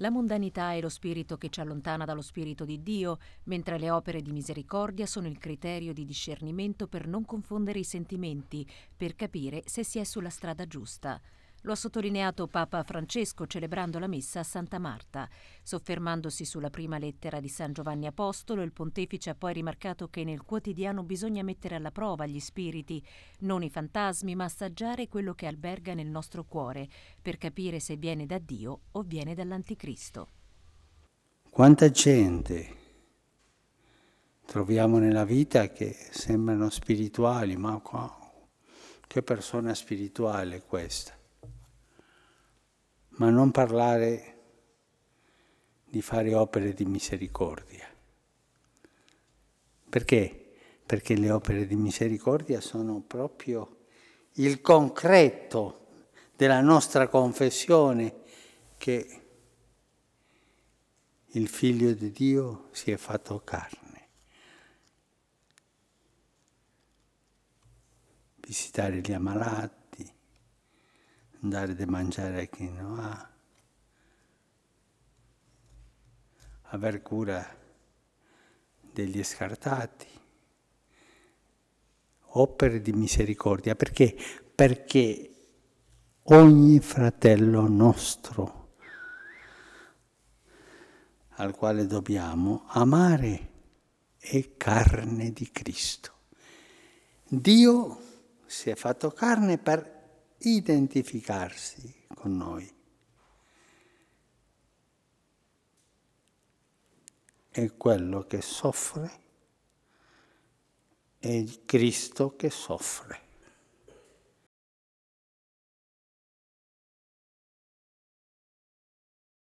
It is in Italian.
La mondanità è lo spirito che ci allontana dallo spirito di Dio, mentre le opere di misericordia sono il criterio di discernimento per non confondere i sentimenti, per capire se si è sulla strada giusta. Lo ha sottolineato Papa Francesco celebrando la messa a Santa Marta. Soffermandosi sulla prima lettera di San Giovanni Apostolo, il pontefice ha poi rimarcato che nel quotidiano bisogna mettere alla prova gli spiriti, non i fantasmi, ma assaggiare quello che alberga nel nostro cuore, per capire se viene da Dio o viene dall'Anticristo. Quanta gente troviamo nella vita che sembrano spirituali, ma che persona spirituale questa ma non parlare di fare opere di misericordia. Perché? Perché le opere di misericordia sono proprio il concreto della nostra confessione che il Figlio di Dio si è fatto carne. Visitare gli ammalati, dare da mangiare a chi non ha, aver cura degli scartati, opere di misericordia, perché? Perché ogni fratello nostro al quale dobbiamo amare è carne di Cristo. Dio si è fatto carne per identificarsi con noi. È quello che soffre, è Cristo che soffre.